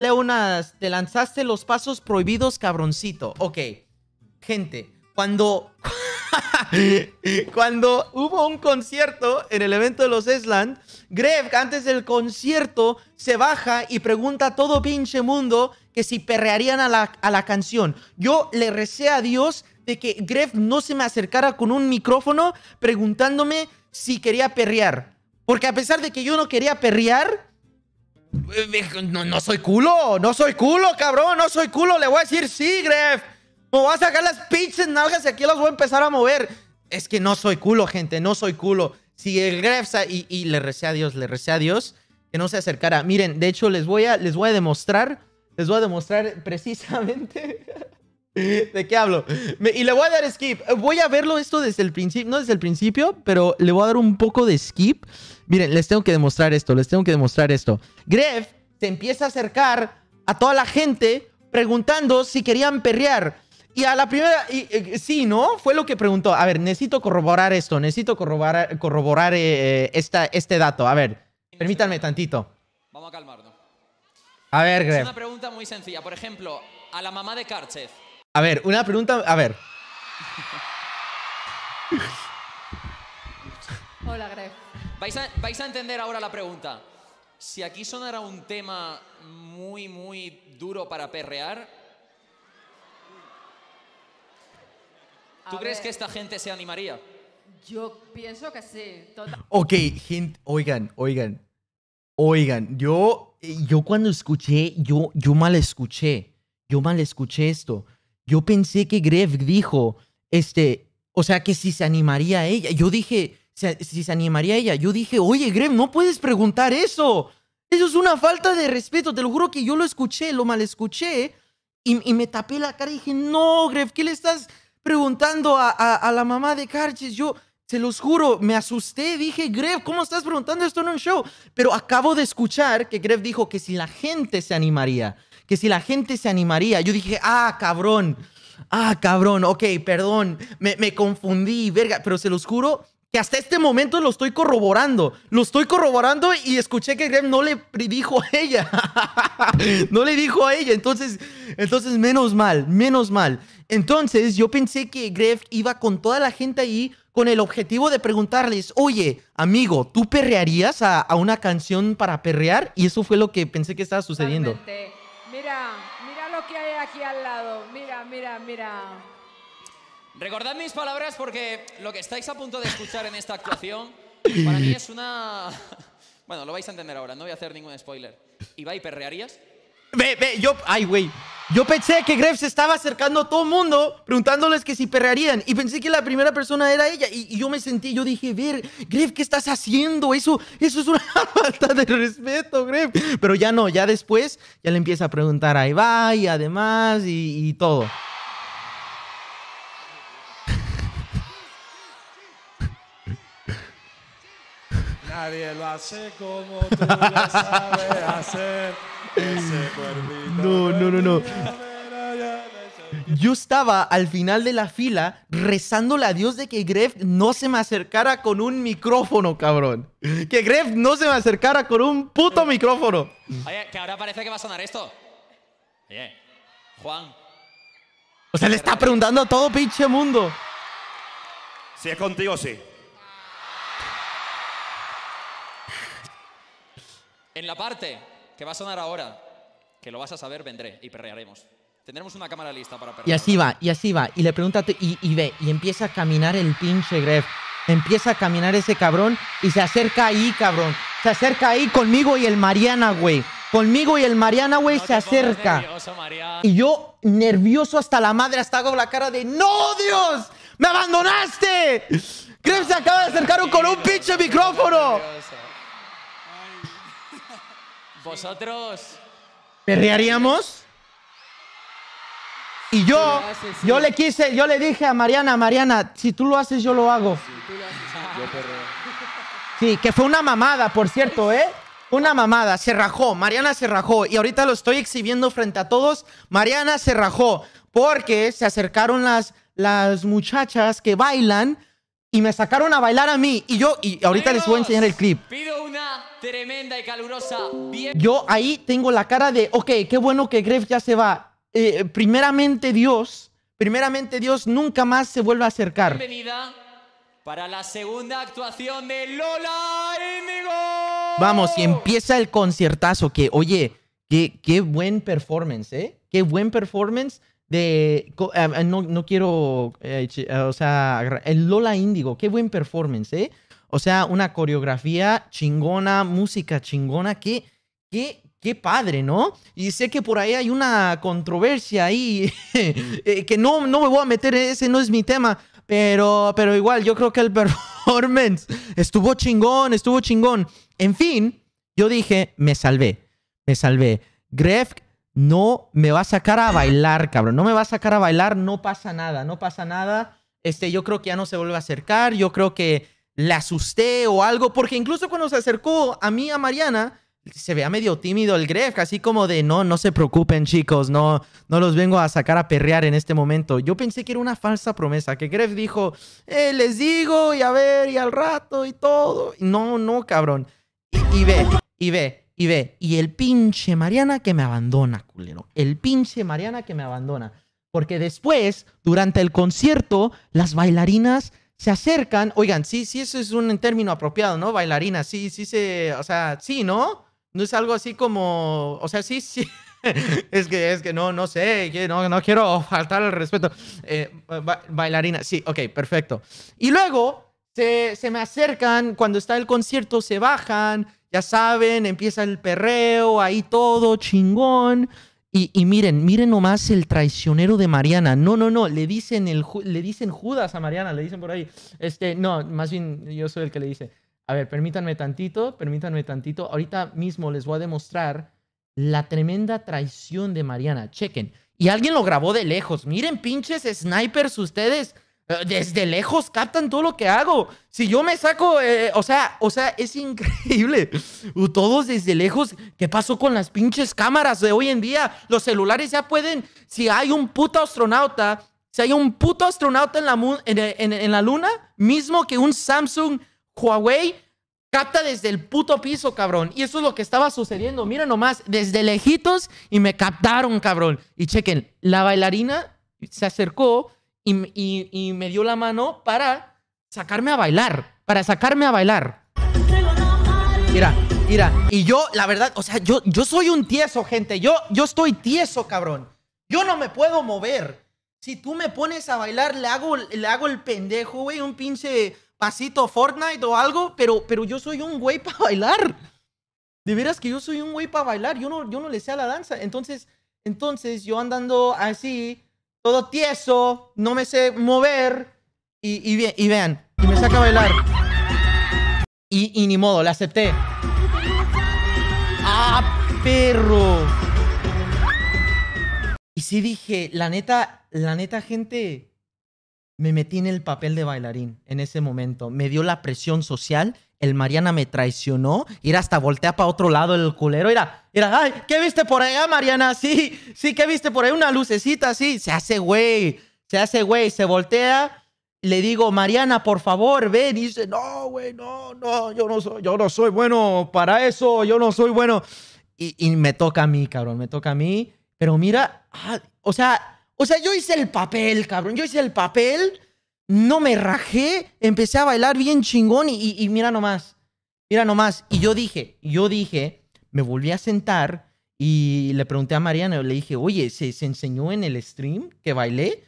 Leonas, te lanzaste los pasos prohibidos, cabroncito. Ok, gente, cuando, cuando hubo un concierto en el evento de los Esland, Grev, antes del concierto se baja y pregunta a todo pinche mundo que si perrearían a la, a la canción. Yo le recé a Dios de que Gref no se me acercara con un micrófono preguntándome si quería perrear. Porque a pesar de que yo no quería perrear, no, soy culo, no soy culo, cabrón, no soy culo. Le voy a decir sí, Gref. Me voy a sacar las pinches nalgas y aquí las voy a empezar a mover. Es que no soy culo, gente, no soy culo. Si el Gref... Y, le recé a Dios, le recé a Dios que no se acercara. Miren, de hecho, les voy a, les voy a demostrar, les voy a demostrar precisamente... ¿De qué hablo? y le voy a dar skip. Voy a verlo esto desde el principio, no desde el principio, pero le voy a dar un poco de skip miren, les tengo que demostrar esto, les tengo que demostrar esto. Gref se empieza a acercar a toda la gente preguntando si querían perrear. Y a la primera, y, eh, sí, ¿no? Fue lo que preguntó. A ver, necesito corroborar esto, necesito corroborar, corroborar eh, eh, este dato. A ver, permítanme tantito. Vamos a calmarnos. A ver, Gref. Es una pregunta muy sencilla. Por ejemplo, a la mamá de Karchev. A ver, una pregunta, a ver. Hola, Gref. Vais a, entender ahora la pregunta. Si aquí sonara un tema muy, muy duro para perrear, ¿tú crees que esta gente se animaría? Yo pienso que sí. Ok, oigan, oigan. Oigan, yo, yo cuando escuché, yo, yo mal escuché. Yo mal escuché esto. Yo pensé que Gref dijo, este, o sea, que si se animaría ella. Yo dije, si se animaría ella. Yo dije, oye, Greg, no puedes preguntar eso. Eso es una falta de respeto. Te lo juro que yo lo escuché, lo mal escuché. Y, me tapé la cara y dije, no, Greg, ¿qué le estás preguntando a, la mamá de Carches? Yo, se los juro, me asusté. Dije, Grev, ¿cómo estás preguntando esto en un show? Pero acabo de escuchar que Grev dijo que si la gente se animaría, que si la gente se animaría. Yo dije, ah, cabrón, ah, cabrón, ok, perdón, me, me confundí, verga. Pero se los juro, que hasta este momento lo estoy corroborando. Lo estoy corroborando y escuché que Graham no le dijo a ella. no le dijo a ella. Entonces, entonces, menos mal, menos mal. Entonces, yo pensé que Gref iba con toda la gente ahí con el objetivo de preguntarles, oye, amigo, ¿tú perrearías a, una canción para perrear? Y eso fue lo que pensé que estaba sucediendo. Mira, mira lo que hay aquí al lado. Mira, mira, mira. Recordad mis palabras porque lo que estáis a punto de escuchar en esta actuación para mí es una... Bueno, lo vais a entender ahora, no voy a hacer ningún spoiler. Ibai, ¿perrearías? Ve, ve, yo... Ay, güey. Yo pensé que Gref se estaba acercando a todo el mundo preguntándoles que si perrearían. Y pensé que la primera persona era ella. Y, yo me sentí, yo dije, ver, Gref, ¿qué estás haciendo? Eso, eso es una falta de respeto, Gref. Pero ya no, ya después, ya le empieza a preguntar a Ibai, además, y, y todo. Nadie lo hace como tú sabes hacer. No, no, no, no. Yo estaba al final de la fila rezando a Dios de que Gref no se me acercara con un micrófono, cabrón. Que Gref no se me acercara con un puto micrófono. Oye, que ahora parece que va a sonar esto. Oye, Juan. O sea, le está preguntando a todo pinche mundo. Si es contigo, sí. En la parte que va a sonar ahora, que lo vas a saber, vendré y perrearemos. Tendremos una cámara lista para perrear. Y así va, y así va. Y le pregunta, y, y ve, y empieza a caminar el pinche Gref. Empieza a caminar ese cabrón y se acerca ahí, cabrón. Se acerca ahí conmigo y el Mariana, güey. Conmigo y el Mariana, güey, se acerca. y yo, nervioso hasta la madre, hasta hago la cara de ¡No, Dios! ¡Me abandonaste! Gref se acaba de acercar con un pinche micrófono. Vosotros. ¿Perrearíamos? Y yo, yo le quise, yo le dije a Mariana, Mariana, si tú lo haces, yo lo hago. Sí, ah, Sí, que fue una mamada, por cierto, ¿eh? Una mamada, se rajó, Mariana se rajó. Y ahorita lo estoy exhibiendo frente a todos. Mariana se rajó porque se acercaron las, las muchachas que bailan y me sacaron a bailar a mí. Y yo, y ahorita les voy a enseñar el clip. Pido una tremenda y calurosa. Yo ahí tengo la cara de, ok, qué bueno que Gref ya se va. Eh, primeramente Dios, primeramente Dios nunca más se vuelve a acercar. Bienvenida para la segunda actuación de Lola Vamos, y empieza el conciertazo que, oye, qué, qué buen performance, ¿eh? Qué buen performance de ah, ah, no, no, quiero eh, ah, o sea el Lola Índigo qué buen performance eh o sea una coreografía chingona música chingona qué qué padre no y sé que por ahí hay una controversia ahí eh, que no no me voy a meter ese no es mi tema pero pero igual yo creo que el performance estuvo chingón estuvo chingón en fin yo dije me salvé me salvé Gref no me va a sacar a bailar, cabrón. No me va a sacar a bailar, no pasa nada, no pasa nada. Este, yo creo que ya no se vuelve a acercar, yo creo que le asusté o algo, porque incluso cuando se acercó a mí, a Mariana, se vea medio tímido el Gref, así como de, no, no se preocupen chicos, no, no los vengo a sacar a perrear en este momento. Yo pensé que era una falsa promesa, que Gref dijo, eh, les digo y a ver y al rato y todo. No, no, cabrón. y ve, y ve, y ve, y el pinche Mariana que me abandona, culero. El pinche Mariana que me abandona. Porque después, durante el concierto, las bailarinas se acercan. Oigan, sí, sí, eso es un término apropiado, ¿no? bailarina sí, sí se. O sea, sí, ¿no? No es algo así como. O sea, sí, sí. es que, es que no, no sé, no, no quiero faltar al respeto. Eh, bailarina, sí, ok, perfecto. Y luego se, se me acercan, cuando está el concierto, se bajan, ya saben, empieza el perreo, ahí todo chingón. Y, miren, miren nomás el traicionero de Mariana. No, no, no, le dicen, le dicen Judas a Mariana, le dicen por ahí. Este, no, más bien yo soy el que le dice. A ver, permítanme tantito, permítanme tantito. Ahorita mismo les voy a demostrar la tremenda traición de Mariana. Chequen. Y alguien lo grabó de lejos. Miren, pinches snipers, ustedes. Eh, desde lejos captan todo lo que hago. Si yo me saco, eh, o sea, o sea, es increíble. Todos desde lejos, ¿qué pasó con las pinches cámaras de hoy en día? Los celulares ya pueden, si hay un puto astronauta, si hay un puto astronauta en la, la luna, mismo que un Samsung, Huawei, capta desde el puto piso, cabrón. Y eso es lo que estaba sucediendo. Mira nomás, desde lejitos y me captaron, cabrón. Y chequen, la bailarina se acercó y, me dio la mano para sacarme a bailar, para sacarme a bailar. Mira, mira, y yo, la verdad, o sea, yo, yo soy un tieso, gente, yo, yo estoy tieso, cabrón. Yo no me puedo mover. Si tú me pones a bailar, le hago, le hago el pendejo, güey, un pinche pasito Fortnite o algo, pero, pero yo soy un güey para bailar. De veras que yo soy un güey para bailar, yo no, yo no le sé a la danza. Entonces, entonces yo andando así, todo tieso, no me sé mover. Y, y, y vean, y me saca a bailar. Y, y ni modo, la acepté. ¡Ah, perro! Y sí dije, la neta, la neta, gente, me metí en el papel de bailarín en ese momento. Me dio la presión social. El Mariana me traicionó. ir hasta voltea para otro lado el culero. Era, era, ay, ¿qué viste por allá, Mariana? Sí, sí, ¿qué viste por ahí? Una lucecita, sí. Se hace güey, se hace güey, se voltea. Le digo, Mariana, por favor, ven. Y dice, no, güey, no, no, yo no soy, yo no soy bueno para eso, yo no soy bueno. Y, me toca a mí, cabrón, me toca a mí. Pero mira, ah, o sea, o sea, yo hice el papel, cabrón. Yo hice el papel, no me rajé, empecé a bailar bien chingón y, mira nomás. Mira nomás. Y yo dije, yo dije, me volví a sentar y le pregunté a Mariana, le dije, oye, ¿se, enseñó en el stream que bailé?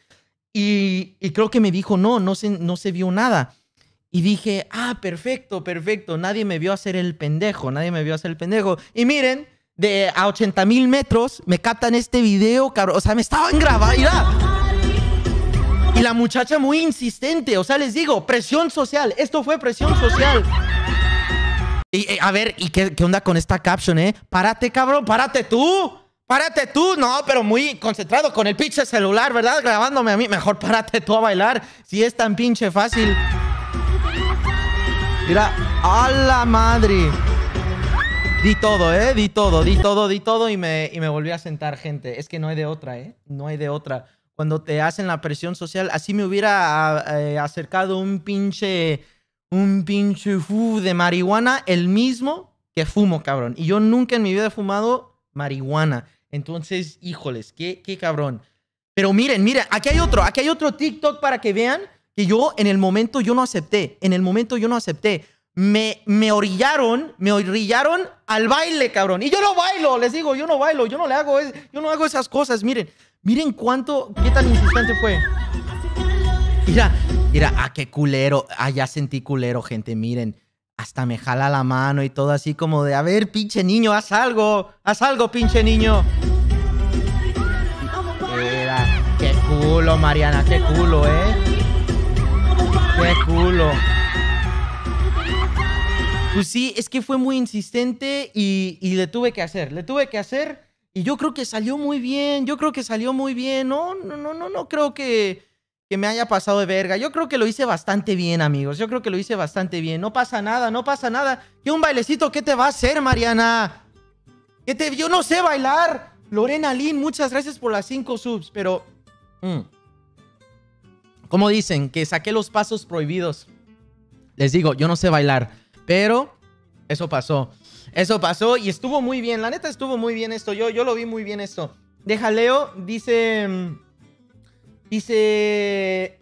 Y, creo que me dijo, no, no se, no se vio nada. Y dije, ah, perfecto, perfecto. Nadie me vio hacer el pendejo, nadie me vio hacer el pendejo. Y miren, de a 80 mil metros, me captan este video, cabrón. O sea, me estaban grabando. Y la muchacha muy insistente. O sea, les digo, presión social. Esto fue presión social. Y, eh, a ver, ¿y qué, qué, onda con esta caption, eh? Párate, cabrón, párate tú. Párate tú. No, pero muy concentrado con el pinche celular, ¿verdad? Grabándome a mí. Mejor párate tú a bailar. Si es tan pinche fácil. Mira, a la madre. Di todo, ¿eh? Di todo, di todo, di todo y me, y me volví a sentar, gente. Es que no hay de otra, ¿eh? No hay de otra. Cuando te hacen la presión social, así me hubiera eh, acercado un pinche, un pinche fu de marihuana, el mismo que fumo, cabrón. Y yo nunca en mi vida he fumado marihuana. Entonces, híjoles, qué, qué cabrón. Pero miren, miren, aquí hay otro, aquí hay otro TikTok para que vean que yo en el momento yo no acepté, en el momento yo no acepté me, orillaron, me orillaron al baile, cabrón. Y yo no bailo, les digo, yo no bailo, yo no le hago, yo no hago esas cosas. Miren, miren cuánto, qué tan insistente fue. Mira, mira, ah, qué culero. Ah, ya sentí culero, gente, miren. Hasta me jala la mano y todo así como de, a ver, pinche niño, haz algo, haz algo, pinche niño. Mira, qué culo, Mariana, qué culo, ¿eh? Qué culo. Pues sí, es que fue muy insistente y, le tuve que hacer, le tuve que hacer y yo creo que salió muy bien, yo creo que salió muy bien, no, no, no, no, no creo que, me haya pasado de verga, yo creo que lo hice bastante bien amigos, yo creo que lo hice bastante bien, no pasa nada, no pasa nada, y un bailecito, ¿qué te va a hacer Mariana? ¿Qué te, yo no sé bailar, Lorena Lin, muchas gracias por las 5 subs, pero... Mm. ¿Cómo Como dicen, que saqué los pasos prohibidos. Les digo, yo no sé bailar. Pero eso pasó. Eso pasó y estuvo muy bien. La neta estuvo muy bien esto. Yo, yo lo vi muy bien esto. deja Leo dice... Dice...